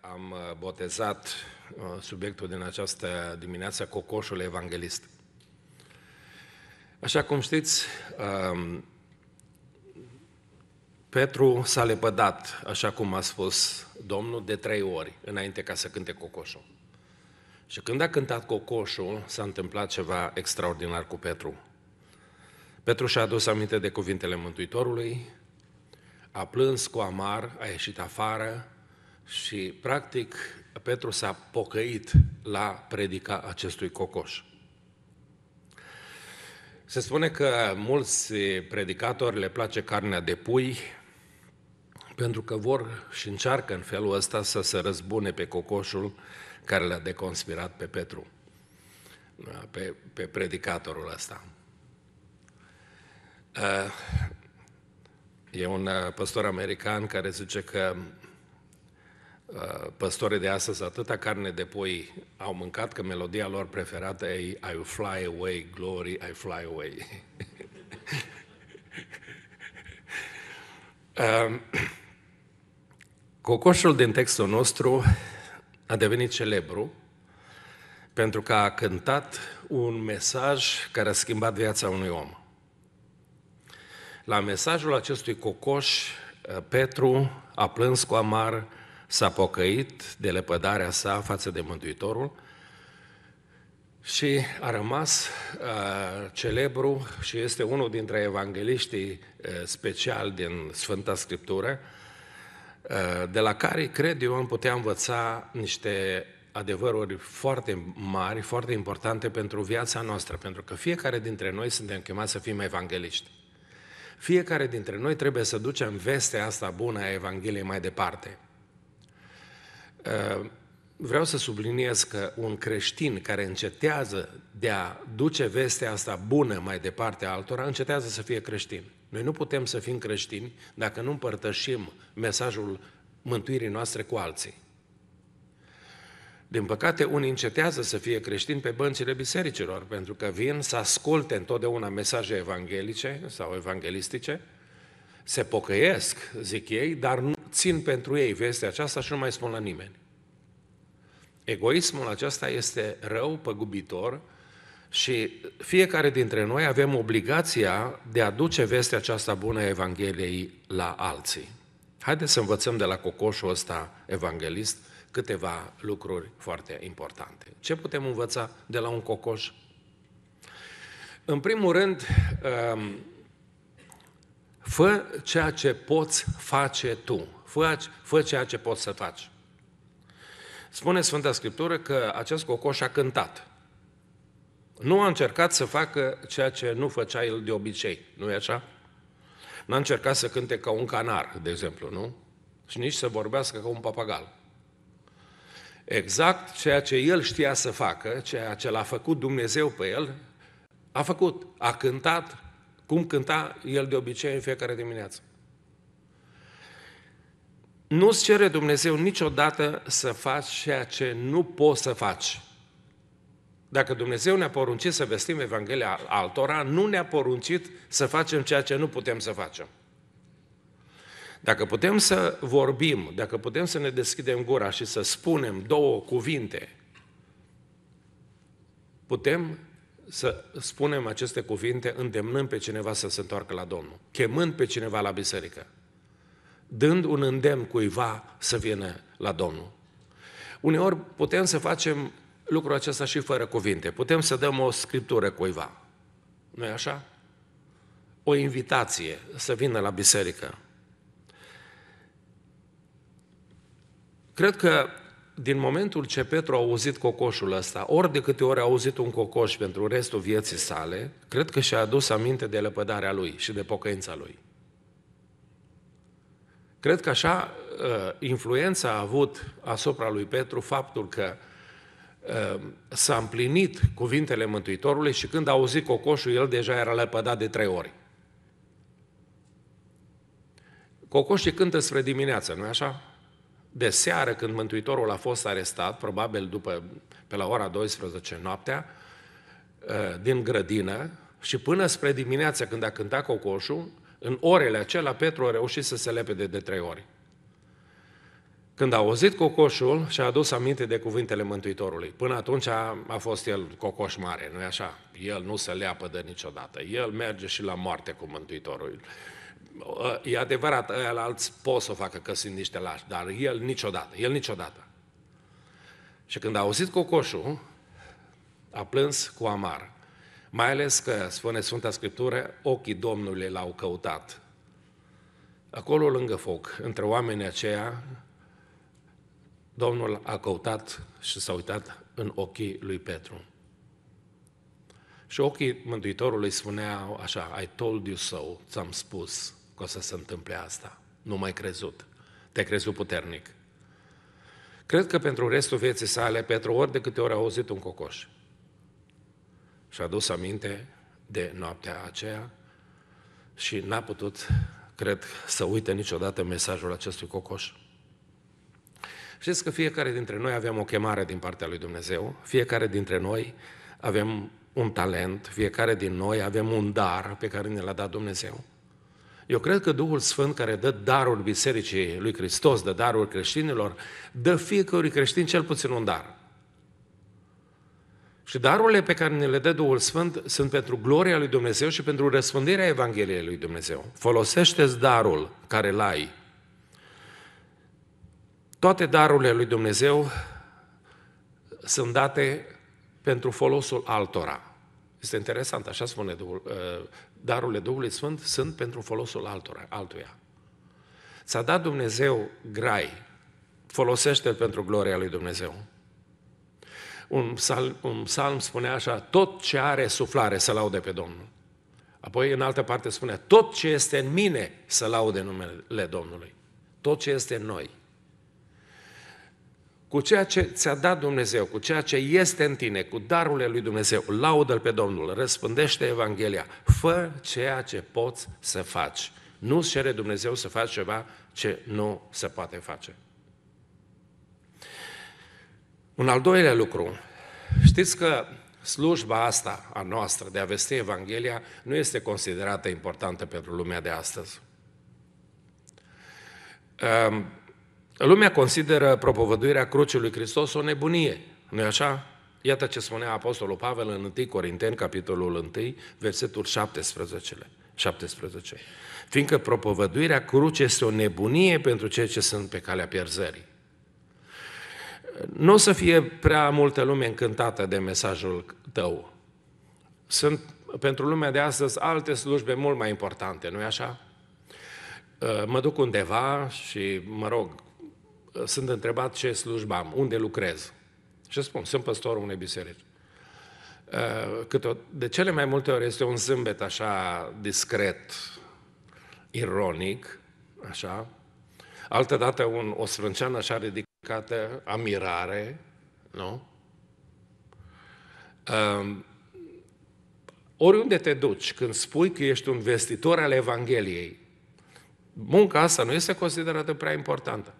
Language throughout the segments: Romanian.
Am uh, botezat uh, subiectul din această dimineață, Cocoșul Evanghelist. Așa cum știți, um, Petru s-a lepădat, așa cum a spus Domnul, de trei ori, înainte ca să cânte Cocoșul. Și când a cântat Cocoșul, s-a întâmplat ceva extraordinar cu Petru. Petru și-a adus aminte de cuvintele Mântuitorului, a plâns cu amar, a ieșit afară, și, practic, Petru s-a pocăit la predica acestui cocoș. Se spune că mulți predicatori le place carnea de pui pentru că vor și încearcă în felul ăsta să se răzbune pe cocoșul care l-a deconspirat pe Petru, pe, pe predicatorul ăsta. E un uh, păstor american care zice că Uh, păstore de astăzi atâta carne de pui au mâncat că melodia lor preferată e I fly away, glory, I fly away. Um, cocoșul din textul nostru a devenit celebru pentru că a cântat un mesaj care a schimbat viața unui om. La mesajul acestui cocoș, uh, Petru a plâns cu amar, s-a pocăit de lepădarea sa față de Mântuitorul și a rămas uh, celebru și este unul dintre evangeliștii uh, special din Sfânta Scriptură, uh, de la care, cred eu, am putea învăța niște adevăruri foarte mari, foarte importante pentru viața noastră, pentru că fiecare dintre noi suntem chemați să fim evangeliști. Fiecare dintre noi trebuie să ducem vestea asta bună a Evangheliei mai departe – Ehm, vreau să subliniez că un creștin care încetează de a duce vestea asta bună mai departe a altora, încetează să fie creștin. Noi nu putem să fim creștini dacă nu împărtășim mesajul mântuirii noastre cu alții. Din păcate, unii încetează să fie creștini pe băncile bisericilor, pentru că vin să asculte întotdeauna mesaje evanghelice sau evanghelistice, se pocăiesc, zic ei, dar nu țin pentru ei vestea aceasta și nu mai spun la nimeni. Egoismul acesta este rău, păgubitor și fiecare dintre noi avem obligația de a duce vestea aceasta bună a Evangheliei la alții. Haideți să învățăm de la cocoșul ăsta evanghelist câteva lucruri foarte importante. Ce putem învăța de la un cocoș? În primul rând, um, fă ceea ce poți face tu. Fă, fă ceea ce poți să faci. Spune Sfânta Scriptură că acest cocoș a cântat. Nu a încercat să facă ceea ce nu făcea el de obicei, nu e așa? N-a încercat să cânte ca un canar, de exemplu, nu? Și nici să vorbească ca un papagal. Exact ceea ce el știa să facă, ceea ce l-a făcut Dumnezeu pe el, a făcut, a cântat cum cânta el de obicei în fiecare dimineață. Nu-ți cere Dumnezeu niciodată să faci ceea ce nu poți să faci. Dacă Dumnezeu ne-a poruncit să vestim Evanghelia altora, nu ne-a poruncit să facem ceea ce nu putem să facem. Dacă putem să vorbim, dacă putem să ne deschidem gura și să spunem două cuvinte, putem să spunem aceste cuvinte îndemnând pe cineva să se întoarcă la Domnul, chemând pe cineva la biserică dând un îndemn cuiva să vină la Domnul. Uneori putem să facem lucrul acesta și fără cuvinte. Putem să dăm o scriptură cuiva. nu e așa? O invitație să vină la biserică. Cred că din momentul ce Petru a auzit cocoșul ăsta, ori de câte ori a auzit un cocoș pentru restul vieții sale, cred că și-a adus aminte de lepădarea lui și de pocăința lui. Cred că așa uh, influența a avut asupra lui Petru faptul că uh, s-a împlinit cuvintele Mântuitorului și când a auzit cocoșul, el deja era lepădat de trei ori. Cocoșii cântă spre dimineață, nu așa? De seară, când Mântuitorul a fost arestat, probabil după, pe la ora 12 noaptea, uh, din grădină, și până spre dimineață, când a cântat cocoșul, în orele acelea, Petru a reușit să se lepede de trei ori. Când a auzit cocoșul, și-a adus aminte de cuvintele Mântuitorului. Până atunci a, a fost el cocoș mare, nu-i așa? El nu se leapă de niciodată. El merge și la moarte cu Mântuitorul. E adevărat, ăia la alți pot să o facă că sunt niște lași, dar el niciodată, el niciodată. Și când a auzit cocoșul, a plâns cu amar. Mai ales că, spune Sfânta Scriptură, ochii Domnului l-au căutat. Acolo, lângă foc, între oamenii aceia, Domnul a căutat și s-a uitat în ochii lui Petru. Și ochii Mântuitorului spuneau așa, I told you so, ți-am spus că o să se întâmple asta. Nu mai crezut. Te-ai crezut puternic. Cred că pentru restul vieții sale, Petru, ori de câte ori a auzit un cocoș, și-a dus aminte de noaptea aceea și n-a putut, cred, să uite niciodată mesajul acestui cocoș. Știți că fiecare dintre noi avem o chemare din partea lui Dumnezeu, fiecare dintre noi avem un talent, fiecare din noi avem un dar pe care ne l-a dat Dumnezeu. Eu cred că Duhul Sfânt care dă darul Bisericii lui Hristos, dă darul creștinilor, dă fiecărui creștin cel puțin un dar. Și darurile pe care ne le dă Duhul Sfânt sunt pentru gloria lui Dumnezeu și pentru răspândirea Evangheliei lui Dumnezeu. Folosește-ți darul care l-ai. Toate darurile lui Dumnezeu sunt date pentru folosul altora. Este interesant, așa spune Duhul, uh, darurile Duhului Sfânt sunt pentru folosul altora, altuia. Ți-a dat Dumnezeu grai, folosește-l pentru gloria lui Dumnezeu un psalm, un psalm spune așa, tot ce are suflare să laude pe Domnul. Apoi în altă parte spune, tot ce este în mine să laude numele Domnului. Tot ce este în noi. Cu ceea ce ți-a dat Dumnezeu, cu ceea ce este în tine, cu darurile lui Dumnezeu, laudă-L pe Domnul, răspândește Evanghelia, fă ceea ce poți să faci. Nu-ți cere Dumnezeu să faci ceva ce nu se poate face. Un al doilea lucru, știți că slujba asta a noastră de a vesti Evanghelia nu este considerată importantă pentru lumea de astăzi. Ehm, lumea consideră propovăduirea crucii lui Hristos o nebunie, nu-i așa? Iată ce spunea Apostolul Pavel în 1 Corinteni, capitolul 1, versetul 17. 17. Fiindcă propovăduirea crucii este o nebunie pentru cei ce sunt pe calea pierzării nu o să fie prea multă lume încântată de mesajul tău. Sunt pentru lumea de astăzi alte slujbe mult mai importante, nu-i așa? Uh, mă duc undeva și, mă rog, uh, sunt întrebat ce slujbă am, unde lucrez. Și spun, sunt păstorul unei biserici. Uh, de cele mai multe ori este un zâmbet așa discret, ironic, așa. Altădată un, o sfrânceană așa ridică judecată, amirare, nu? Um, oriunde te duci, când spui că ești un vestitor al Evangheliei, munca asta nu este considerată prea importantă.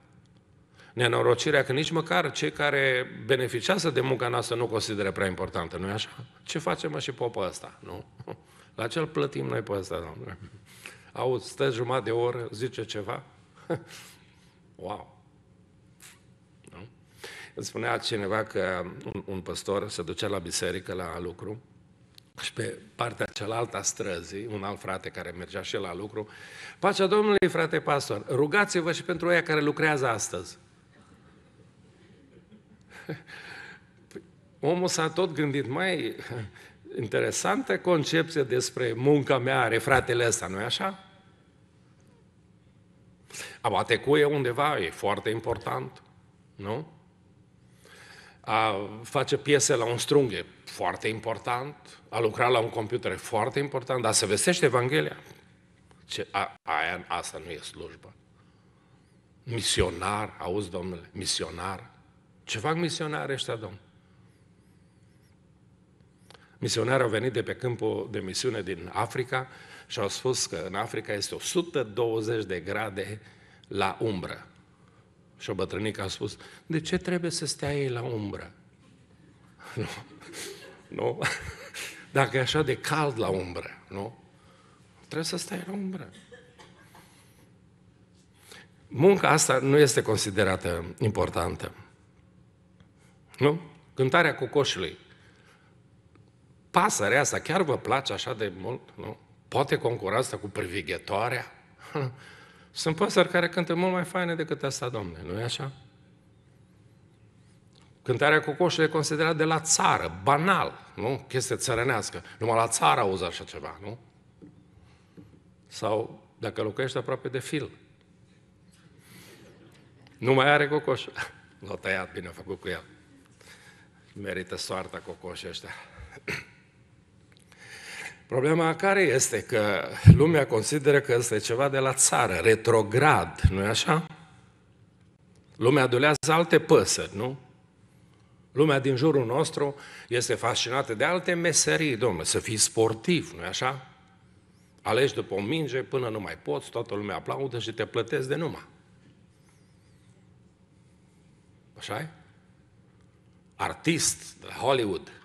Nenorocirea că nici măcar cei care beneficiază de munca noastră nu consideră prea importantă, nu-i așa? Ce facem și popă ăsta, nu? La ce plătim noi pe ăsta, domnule. Auzi, stă jumătate de oră, zice ceva? wow! Îmi spunea cineva că un, un păstor se ducea la biserică, la lucru, și pe partea cealaltă a străzii, un alt frate care mergea și el la lucru, pacea Domnului, frate pastor, rugați-vă și pentru aia care lucrează astăzi. Omul s-a tot gândit, mai interesantă concepție despre munca mea are fratele ăsta, nu-i așa? A bate cuie undeva e foarte important, nu? a face piese la un strunghe foarte important, a lucra la un computer foarte important, dar se vestește Evanghelia. Ce, a, aia, asta nu e slujba. Misionar, auzi, domnule, misionar. Ce fac misionari ăștia, domn? Misionarii au venit de pe câmpul de misiune din Africa și au spus că în Africa este 120 de grade la umbră. Și o bătrânică a spus, de ce trebuie să stea ei la umbră? Nu? nu? Dacă e așa de cald la umbră, nu? Trebuie să stai la umbră. Munca asta nu este considerată importantă. Nu? Cântarea cocoșului. Pasărea asta chiar vă place așa de mult? Nu? Poate concura asta cu privighetoarea? Sunt păsări care cântă mult mai faine decât asta, domne, nu-i așa? Cântarea cocoșului e considerat de la țară, banal, nu? Chestie țărănească. Numai la țară auzi așa ceva, nu? Sau dacă locuiești aproape de fil. Nu mai are cocoș. L-a tăiat, bine a făcut cu el. Merită soarta cocoșii ăștia. Problema care este? Că lumea consideră că este ceva de la țară, retrograd, nu-i așa? Lumea adulează alte păsări, nu? Lumea din jurul nostru este fascinată de alte meserii, domnule, să fii sportiv, nu-i așa? Alegi după o minge până nu mai poți, toată lumea aplaudă și te plătesc de numai. așa e? Artist de Hollywood –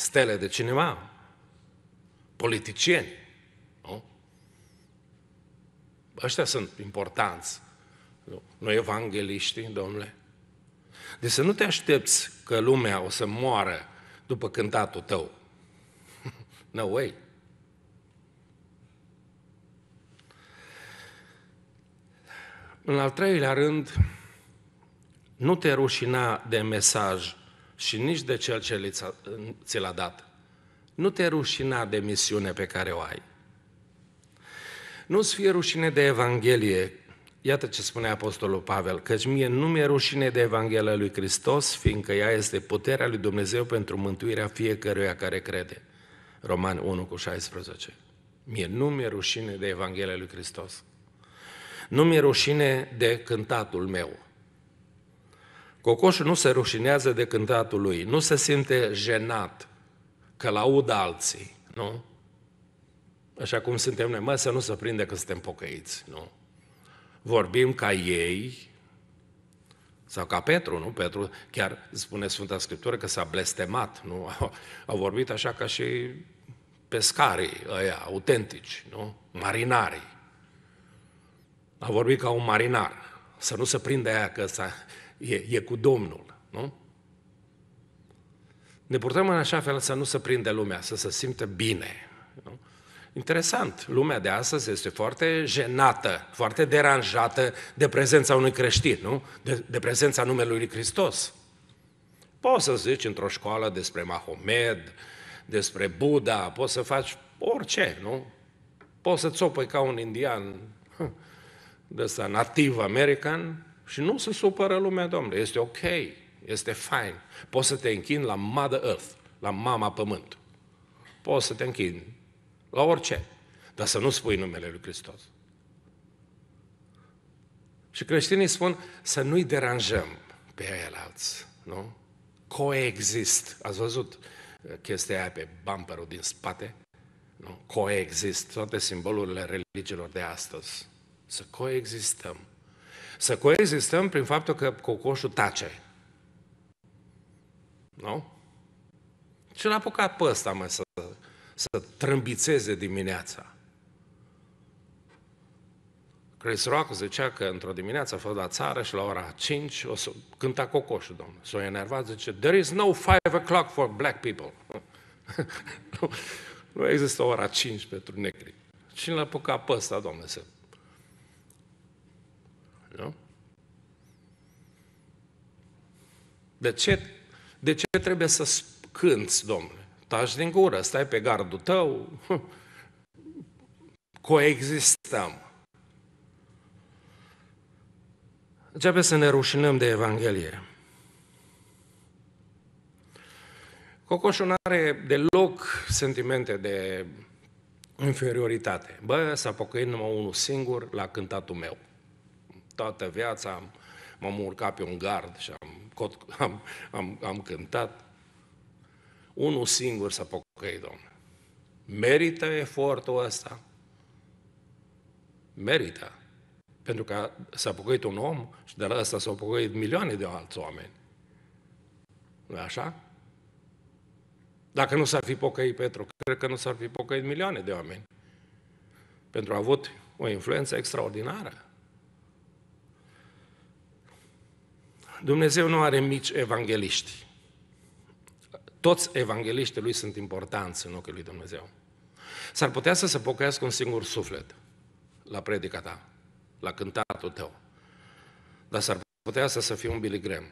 stele de cinema, politicieni. Nu? Ăștia sunt importanți. Noi evangeliștii, domnule. Deci să nu te aștepți că lumea o să moară după cântatul tău. no way. În al treilea rând, nu te rușina de mesaj și nici de cel ce ți l-a dat. Nu te rușina de misiune pe care o ai. Nu-ți fie rușine de Evanghelie. Iată ce spune Apostolul Pavel, căci mie nu mi-e rușine de Evanghelia lui Hristos, fiindcă ea este puterea lui Dumnezeu pentru mântuirea fiecăruia care crede. Roman 1 cu 16. Mie nu mi-e rușine de Evanghelia lui Hristos. Nu mi-e rușine de cântatul meu. Cocoșul nu se rușinează de cântatul lui, nu se simte jenat că l-aud alții, nu? Așa cum suntem noi, mă, să nu se prinde că suntem pocăiți, nu? Vorbim ca ei, sau ca Petru, nu? Petru chiar spune Sfânta Scriptură că s-a blestemat, nu? Au, vorbit așa ca și pescarii ăia, autentici, nu? Marinarii. A vorbit ca un marinar, să nu se prinde aia că s-a, e, e cu Domnul, nu? Ne purtăm în așa fel să nu se prinde lumea, să se simtă bine. Nu? Interesant, lumea de astăzi este foarte jenată, foarte deranjată de prezența unui creștin, nu? De, de prezența numelui lui Hristos. Poți să zici într-o școală despre Mahomed, despre Buddha, poți să faci orice, nu? Poți să țopăi ca un indian de ăsta nativ american, și nu se supără lumea domnule. Este ok, este fain. Poți să te închin la Mother Earth, la mama pământ. Poți să te închin la orice, dar să nu spui numele lui Hristos. Și creștinii spun să nu-i deranjăm pe aia alți, nu? Coexist. Ați văzut chestia aia pe bumperul din spate? Nu? Coexist. Toate simbolurile religiilor de astăzi. Să coexistăm. Să coexistăm prin faptul că cocoșul tace. Nu? Și l-a apucat pe ăsta, mă, să, să trâmbițeze dimineața. Chris Rock zicea că într-o dimineață a fost la țară și la ora 5 o să cânta cocoșul, domnul. S-a o enervat, zice, there is no five o'clock for black people. nu, nu există ora 5 pentru negri. Cine l-a apucat pe ăsta, domnule, să nu? De ce, de ce trebuie să cânți, domnule? Taci din gură, stai pe gardul tău, coexistăm. Începe să ne rușinăm de Evanghelie. Cocoșul nu are deloc sentimente de inferioritate. Bă, s-a pocăit numai unul singur la cântatul meu toată viața am, m-am urcat pe un gard și am, am, am, am cântat. Unul singur să pocăi, Domnul Merită efortul ăsta? Merită. Pentru că s-a pocăit un om și de la asta s-au pocăit milioane de alți oameni. nu așa? Dacă nu s-ar fi pocăit Petru, cred că nu s-ar fi pocăit milioane de oameni. Pentru a avut o influență extraordinară. Dumnezeu nu are mici evangeliști. Toți evangeliștii lui sunt importanți în ochii lui Dumnezeu. S-ar putea să se pocăiască un singur suflet la predica ta, la cântatul tău. Dar s-ar putea să, se fie un biligrem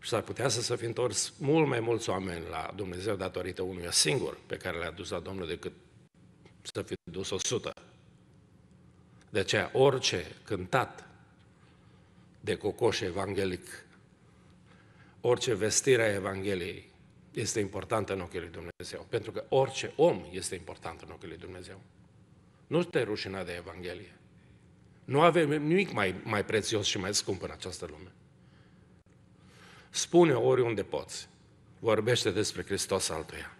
Și s-ar putea să se fi întors mult mai mulți oameni la Dumnezeu datorită unui singur pe care le-a dus la Domnul decât să fi dus sută. De aceea, orice cântat de cocoș evanghelic. Orice vestire a Evangheliei este importantă în ochii lui Dumnezeu, pentru că orice om este important în ochii lui Dumnezeu. Nu te rușina de Evanghelie. Nu avem nimic mai, mai prețios și mai scump în această lume. Spune oriunde poți. Vorbește despre Hristos altuia.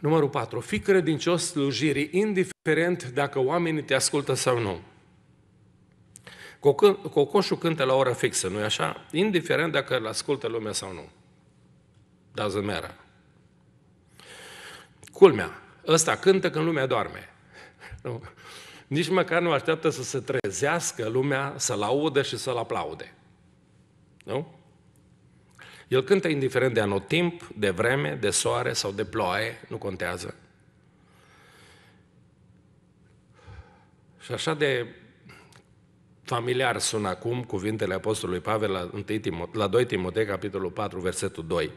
Numărul 4. Fii credincios slujirii, indiferent dacă oamenii te ascultă sau nu. Cocoșul cântă la ora fixă, nu-i așa? Indiferent dacă îl ascultă lumea sau nu. Da, zâmeara. Culmea, ăsta cântă când lumea doarme. Nu. Nici măcar nu așteaptă să se trezească lumea, să-l audă și să-l aplaude. Nu? El cântă indiferent de anotimp, de vreme, de soare sau de ploaie, nu contează. Și așa de familiar sună acum cuvintele Apostolului Pavel la, 1 Timot, la 2 Timotei, capitolul 4, versetul 2.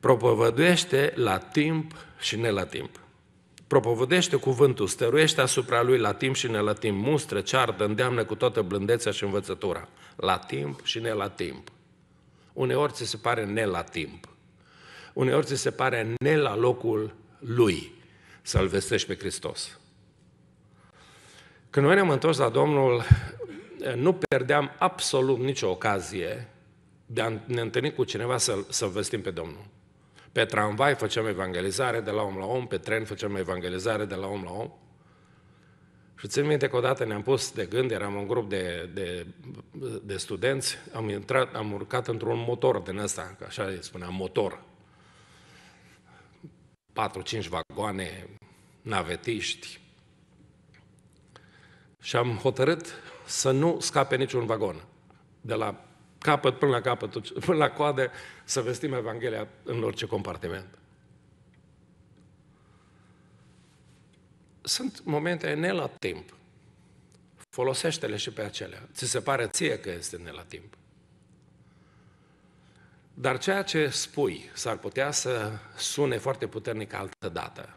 Propovăduiește la timp și ne la timp. Propovăduiește cuvântul, stăruiește asupra lui la timp și ne la timp, mustră, ceartă, îndeamnă cu toată blândețea și învățătura. La timp și ne la timp. Uneori ți se pare ne la timp. Uneori ți se pare ne la locul lui să-L vestești pe Hristos. Când noi ne-am întors la Domnul, eh, nu pierdeam absolut nicio ocazie de a ne întâlni cu cineva să-l, să vestim pe Domnul. Pe tramvai făceam evangelizare de la om la om, pe tren făceam evangelizare de la om la om. Și țin minte că odată ne-am pus de gând, eram un grup de, de, de studenți, am, intrat, am urcat într-un motor din ăsta, așa îi spuneam, motor. 4-5 vagoane, navetiști, și am hotărât să nu scape niciun vagon. De la capăt până la capăt, deci, până la coadă, să vestim Evanghelia în orice compartiment. Sunt momente ne la timp. Folosește-le și pe acelea. Ți se pare ție că este ne la timp. Dar ceea ce spui s-ar putea să sune foarte puternic altă dată.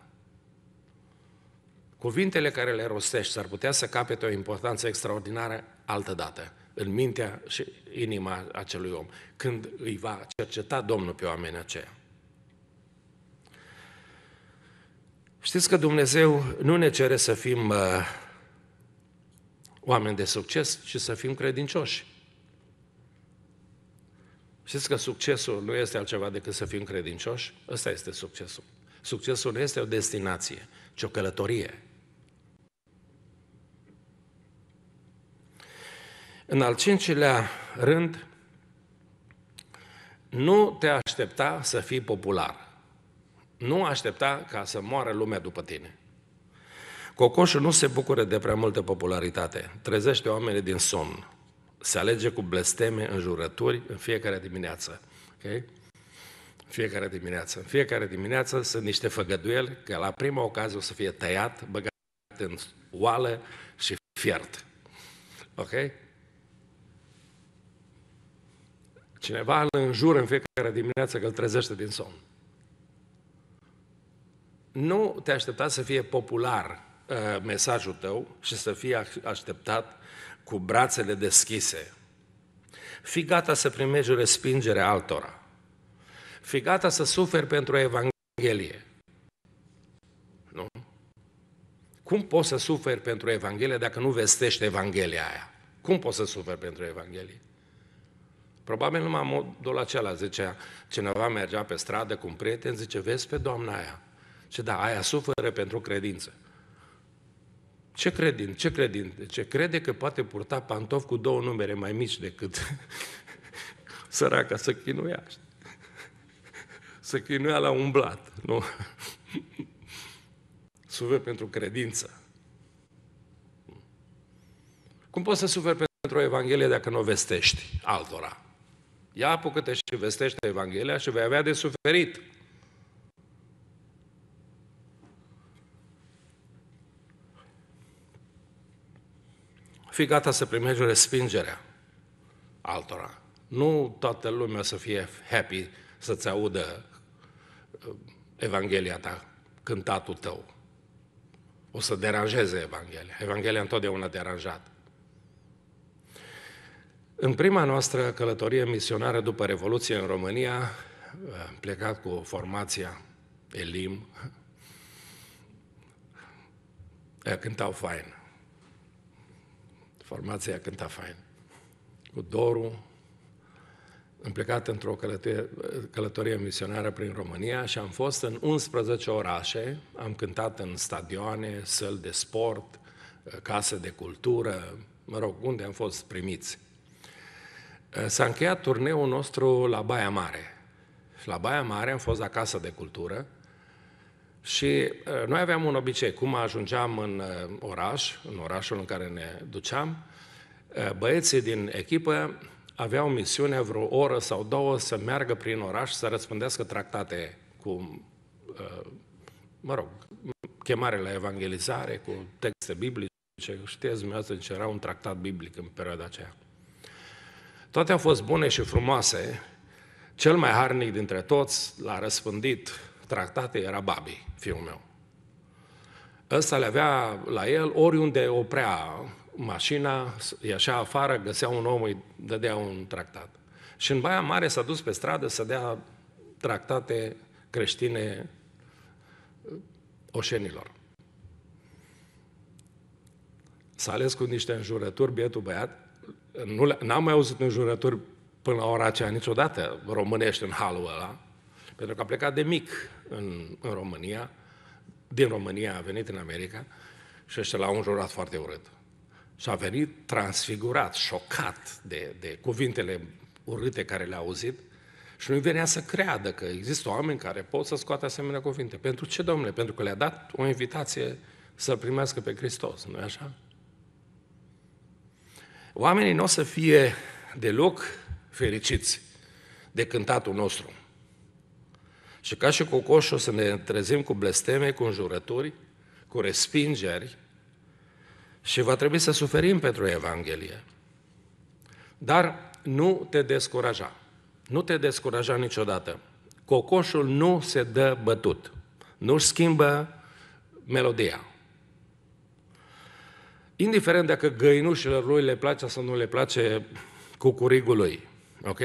Cuvintele care le rostești s-ar putea să capete o importanță extraordinară altădată dată, în mintea și inima acelui om, când îi va cerceta Domnul pe oamenii aceia. Știți că Dumnezeu nu ne cere să fim uh, oameni de succes, ci să fim credincioși. Știți că succesul nu este altceva decât să fim credincioși? Ăsta este succesul. Succesul nu este o destinație, ci o călătorie În al cincilea rând, nu te aștepta să fii popular. Nu aștepta ca să moară lumea după tine. Cocoșul nu se bucură de prea multă popularitate. Trezește oamenii din somn. Se alege cu blesteme, în jurături, în fiecare dimineață. Okay? Fiecare dimineață. În fiecare dimineață sunt niște făgăduieli că la prima ocazie o să fie tăiat, băgat în oală și fiert. Ok? Cineva îl înjură în fiecare dimineață că îl trezește din somn. Nu te aștepta să fie popular uh, mesajul tău și să fie așteptat cu brațele deschise. Fi gata să primești respingerea altora. Fi gata să suferi pentru Evanghelie. Nu? Cum poți să suferi pentru Evanghelie dacă nu vestești Evanghelia aia? Cum poți să suferi pentru Evanghelie? Probabil numai modul acela, zicea, cineva mergea pe stradă cu un prieten, zice, vezi pe doamna aia? Și da, aia suferă pentru credință. Ce credin? Ce credin? Ce crede că poate purta pantofi cu două numere mai mici decât săraca să chinuia. să chinuia la umblat, nu? Sufer pentru credință. Cum poți să suferi pentru o Evanghelie dacă nu o vestești altora? Ia apucă-te și vestește Evanghelia și vei avea de suferit. Fii gata să primești respingerea altora. Nu toată lumea să fie happy să-ți audă uh, Evanghelia ta, cântatul tău. O să deranjeze Evanghelia. Evanghelia întotdeauna deranjat. În prima noastră călătorie misionară după Revoluție în România, am plecat cu formația Elim, Aia cântau fain. Formația cânta fain. Cu Doru, am plecat într-o călătorie, călătorie misionară prin România și am fost în 11 orașe, am cântat în stadioane, săli de sport, case de cultură, mă rog, unde am fost primiți. Eh, s-a încheiat turneul nostru la Baia Mare. la Baia Mare am fost la Casa de Cultură și eh, noi aveam un obicei. Cum ajungeam în eh, oraș, în orașul în care ne duceam, băieții din echipă aveau misiune vreo oră sau două să meargă prin oraș să răspândească tractate cu, mă rog, chemare la evangelizare, cu texte biblice. Știți dumneavoastră ce deci era un tractat biblic în perioada aceea. Toate au fost bune și frumoase. Cel mai harnic dintre toți l-a răspândit tractate era Babi, fiul meu. Ăsta le avea la el oriunde oprea mașina, ieșea afară, găsea un om, îi dădea un tractat. Și în Baia Mare s-a dus pe stradă să dea tractate creștine uh, oșenilor. S-a ales cu niște înjurături bietul băiat nu, n-am mai auzit jurături până la ora aceea niciodată românești în halul ăla, pentru că a plecat de mic în, în România, din România a venit în America și ăștia l-au înjurat foarte urât. Și a venit transfigurat, șocat de, de cuvintele urâte care le-a auzit și nu-i venea să creadă că există oameni care pot să scoată asemenea cuvinte. Pentru ce, domnule? Pentru că le-a dat o invitație să-L primească pe Hristos, nu-i așa? oamenii nu o să fie deloc fericiți de cântatul nostru. Și ca și cocoș o să ne trezim cu blesteme, cu înjurături, cu respingeri și va trebui să suferim pentru Evanghelie. Dar nu te descuraja. Nu te descuraja niciodată. Cocoșul nu se dă bătut. Nu-și schimbă melodia indiferent dacă găinușilor lui le place sau nu le place cucurigului, lui, ok?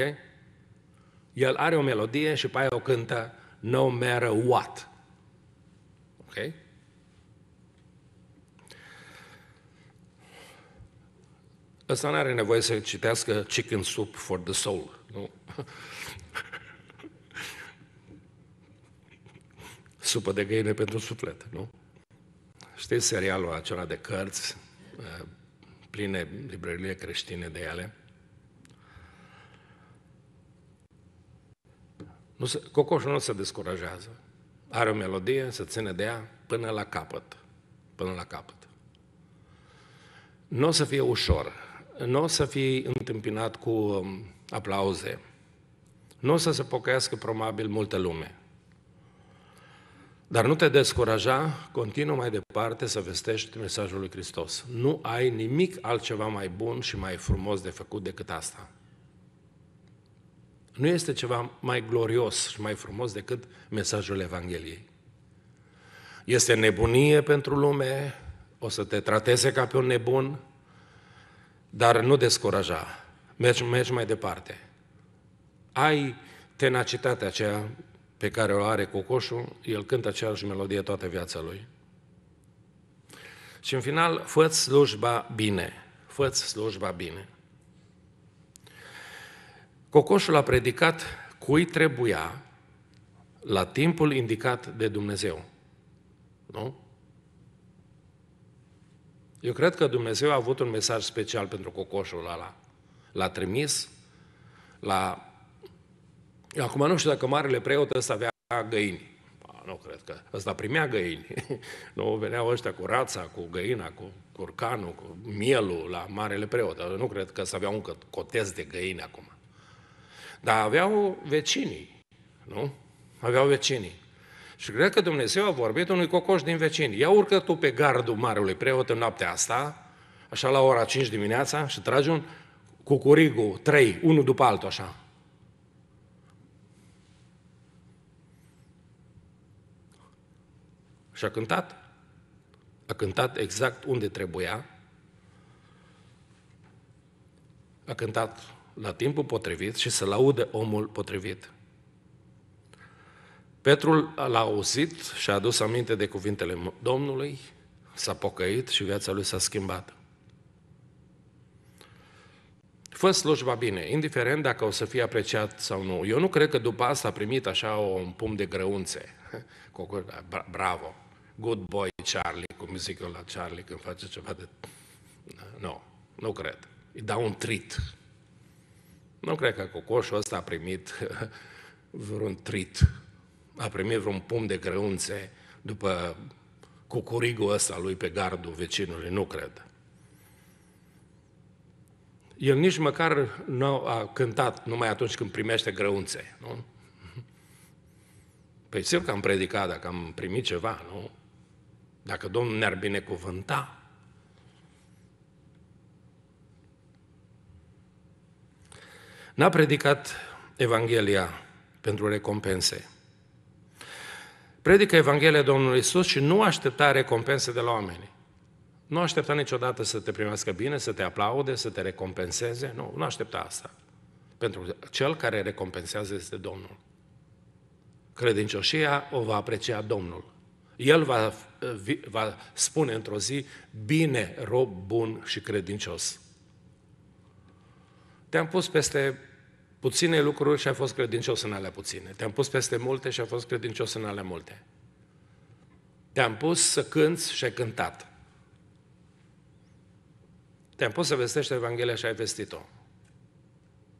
El are o melodie și pe aia o cântă no matter what. Ok? Ăsta nu are nevoie să citească Chicken Soup for the Soul. Nu? Supă de găine pentru suflet, nu? Știți serialul acela de cărți pline librările creștine de ele. Nu se, cocoșul nu se descurajează. Are o melodie, se ține de ea până la capăt. Până la capăt. Nu o să fie ușor. Nu o să fie întâmpinat cu um, aplauze. Nu o să se pocăiască probabil multă lume. Dar nu te descuraja, continuă mai departe să vestești mesajul lui Hristos. Nu ai nimic altceva mai bun și mai frumos de făcut decât asta. Nu este ceva mai glorios și mai frumos decât mesajul Evangheliei. Este nebunie pentru lume, o să te trateze ca pe un nebun, dar nu descuraja. Mergi, mergi mai departe. Ai tenacitatea aceea pe care o are cocoșul, el cântă aceeași melodie toată viața lui. Și în final, fă slujba bine, fă slujba bine. Cocoșul a predicat cui trebuia la timpul indicat de Dumnezeu. Nu? Eu cred că Dumnezeu a avut un mesaj special pentru cocoșul ăla. L-a trimis, l-a Acum nu știu dacă marele preot ăsta avea găini. Ba, nu cred că ăsta primea găini. nu veneau ăștia cu rața, cu găina, cu curcanul, cu mielul la marele preot. Nu cred că să avea un cotez de găini acum. Dar aveau vecinii, nu? Aveau vecinii. Și cred că Dumnezeu a vorbit unui cocoș din vecini. Ia urcă tu pe gardul marelui preot în noaptea asta, așa la ora 5 dimineața, și tragi un cucurigu, trei, unul după altul, așa. Și a cântat. A cântat exact unde trebuia. A cântat la timpul potrivit și să laude omul potrivit. Petru l-a auzit și a adus aminte de cuvintele Domnului, s-a pocăit și viața lui s-a schimbat. Fă slujba bine, indiferent dacă o să fie apreciat sau nu. Eu nu cred că după asta a primit așa un pumn de grăunțe. Bravo! good boy Charlie, cum zic eu la Charlie când face ceva de... Nu, nu cred. Îi dau un trit. Nu cred că cocoșul ăsta a primit vreun trit, a primit vreun pumn de grăunțe după cucurigul ăsta lui pe gardul vecinului, nu cred. El nici măcar nu a cântat numai atunci când primește grăunțe, nu? Păi sigur că am predicat dacă am primit ceva, nu? Dacă Domnul ne-ar binecuvânta, N-a predicat Evanghelia pentru recompense. Predică Evanghelia Domnului Isus și nu aștepta recompense de la oameni. Nu aștepta niciodată să te primească bine, să te aplaude, să te recompenseze. Nu, nu aștepta asta. Pentru că cel care recompensează este Domnul. Credincioșia o va aprecia Domnul. El va, va spune într-o zi, bine, rob bun și credincios. Te-am pus peste puține lucruri și ai fost credincios în alea puține. Te-am pus peste multe și ai fost credincios în alea multe. Te-am pus să cânți și ai cântat. Te-am pus să vestești Evanghelia și ai vestit-o.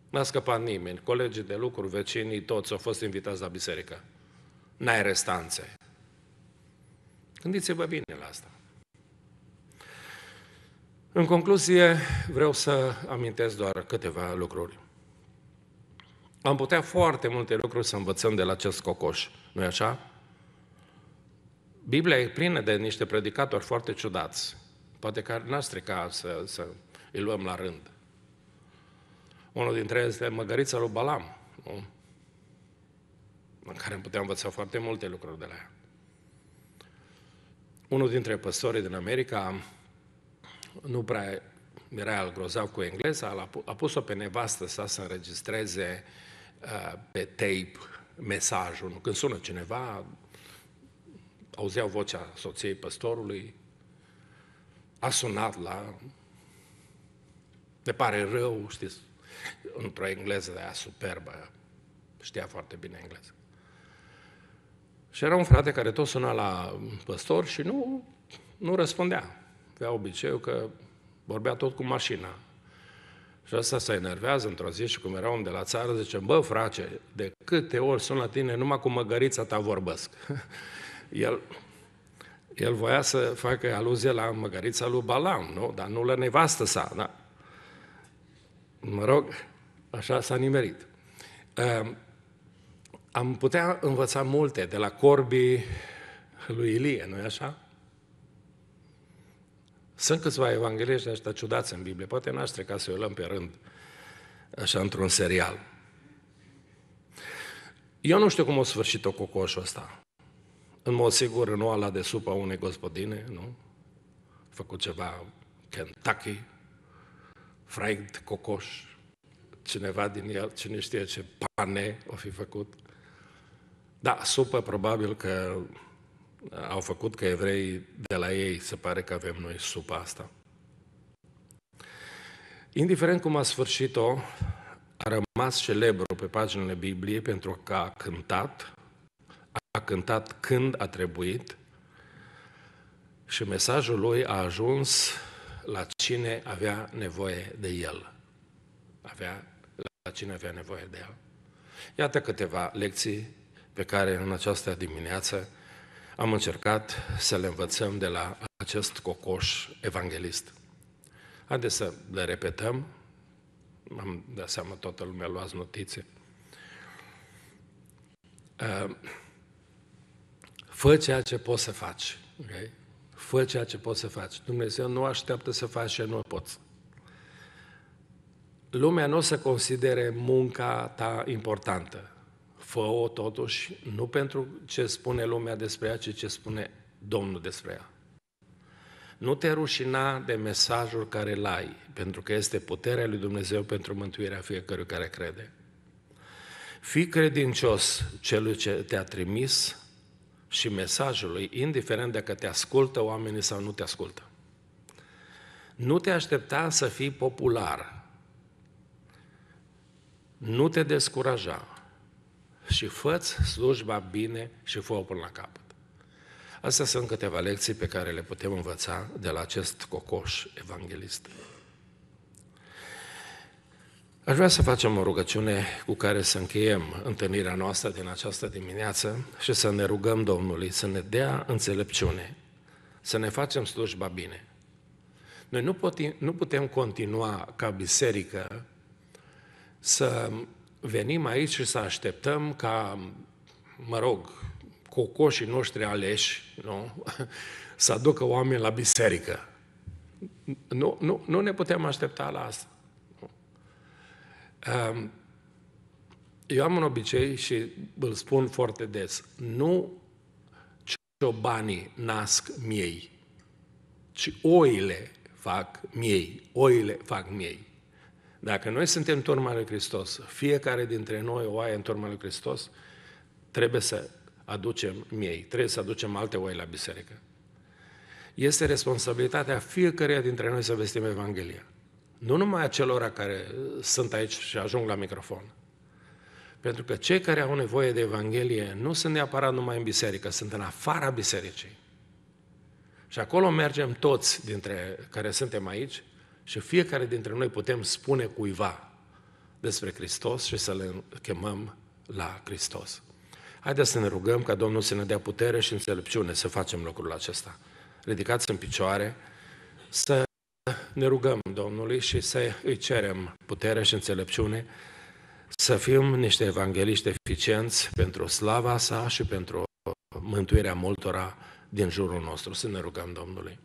N-a scăpat nimeni. Colegii de lucru, vecinii, toți au fost invitați la biserică. N-ai restanțe. Gândiți-vă bine la asta. În concluzie, vreau să amintesc doar câteva lucruri. Am putea foarte multe lucruri să învățăm de la acest cocoș, nu-i așa? Biblia e plină de niște predicatori foarte ciudați. Poate că n-ar strica să, să îi luăm la rând. Unul dintre ei este măgărița lui Balam, nu? În care am putea învăța foarte multe lucruri de la ea unul dintre păstorii din America nu prea era al grozav cu engleza, a pus-o pe nevastă sa să înregistreze uh, pe tape mesajul. Când sună cineva, auzeau vocea soției păstorului, a sunat la... Ne pare rău, știți, într-o engleză de aia superbă, știa foarte bine engleză. Și era un frate care tot suna la păstor și nu, nu răspundea. Avea obiceiul că vorbea tot cu mașina. Și asta se enervează într-o zi și cum era om de la țară, zice, bă, frate, de câte ori sun la tine, numai cu măgărița ta vorbesc. el, el voia să facă aluzie la măgărița lui Balam, nu? Dar nu la nevastă sa, da? Mă rog, așa s-a nimerit. Ehm, am putea învăța multe de la corbii lui Ilie, nu-i așa? Sunt câțiva evangeliști de ăștia ciudați în Biblie, poate n-aș ca să o luăm pe rând, așa, într-un serial. Eu nu știu cum o sfârșit-o cocoșul ăsta. În mod sigur, nu oala de supă a unei gospodine, nu? Făcut ceva Kentucky, fried cocoș, cineva din el, cine știe ce pane o fi făcut. Da, supă probabil că uh, au făcut că evrei de la ei se pare că avem noi supa asta. Indiferent cum a sfârșit-o, a rămas celebru pe paginile Bibliei pentru că a cântat, a cântat când a trebuit și mesajul lui a ajuns la cine avea nevoie de el. Avea, la cine avea nevoie de el. Iată câteva lecții pe care în această dimineață am încercat să le învățăm de la acest cocoș evanghelist. Haideți să le repetăm. Am de seama, toată lumea luat notițe. Uh, fă ceea ce poți să faci. Okay? Fă ceea ce poți să faci. Dumnezeu nu așteaptă să faci ce nu poți. Lumea nu o să considere munca ta importantă fă-o totuși, nu pentru ce spune lumea despre ea, ci ce spune Domnul despre ea. Nu te rușina de mesajul care îl ai, pentru că este puterea lui Dumnezeu pentru mântuirea fiecărui care crede. Fii credincios celui ce te-a trimis și mesajului, indiferent dacă te ascultă oamenii sau nu te ascultă. Nu te aștepta să fii popular. Nu te descuraja și făți slujba bine și fă până la capăt. Astea sunt câteva lecții pe care le putem învăța de la acest cocoș evanghelist. Aș vrea să facem o rugăciune cu care să încheiem întâlnirea noastră din această dimineață și să ne rugăm Domnului să ne dea înțelepciune, să ne facem slujba bine. Noi nu putem continua ca biserică să venim aici și să așteptăm ca, mă rog, cocoșii noștri aleși, nu? să aducă oameni la biserică. Nu, nu, nu ne putem aștepta la asta. Ehm, eu am un obicei și îl spun foarte des, nu ciobanii nasc miei, ci oile fac miei, oile fac miei. Dacă noi suntem turma lui Hristos, fiecare dintre noi o oaie în turma lui Hristos, trebuie să aducem miei, trebuie să aducem alte oi la biserică. Este responsabilitatea fiecăruia dintre noi să vestim Evanghelia. Nu numai acelora care sunt aici și ajung la microfon. Pentru că cei care au nevoie de Evanghelie nu sunt neapărat numai în biserică, sunt în afara bisericii. Și acolo mergem toți dintre care suntem aici și fiecare dintre noi putem spune cuiva despre Hristos și să le chemăm la Hristos. Haideți să ne rugăm ca Domnul să ne dea putere și înțelepciune să facem lucrul acesta. Ridicați în picioare, să ne rugăm Domnului și să îi cerem putere și înțelepciune să fim niște evangeliști eficienți pentru slava sa și pentru mântuirea multora din jurul nostru. Să ne rugăm Domnului.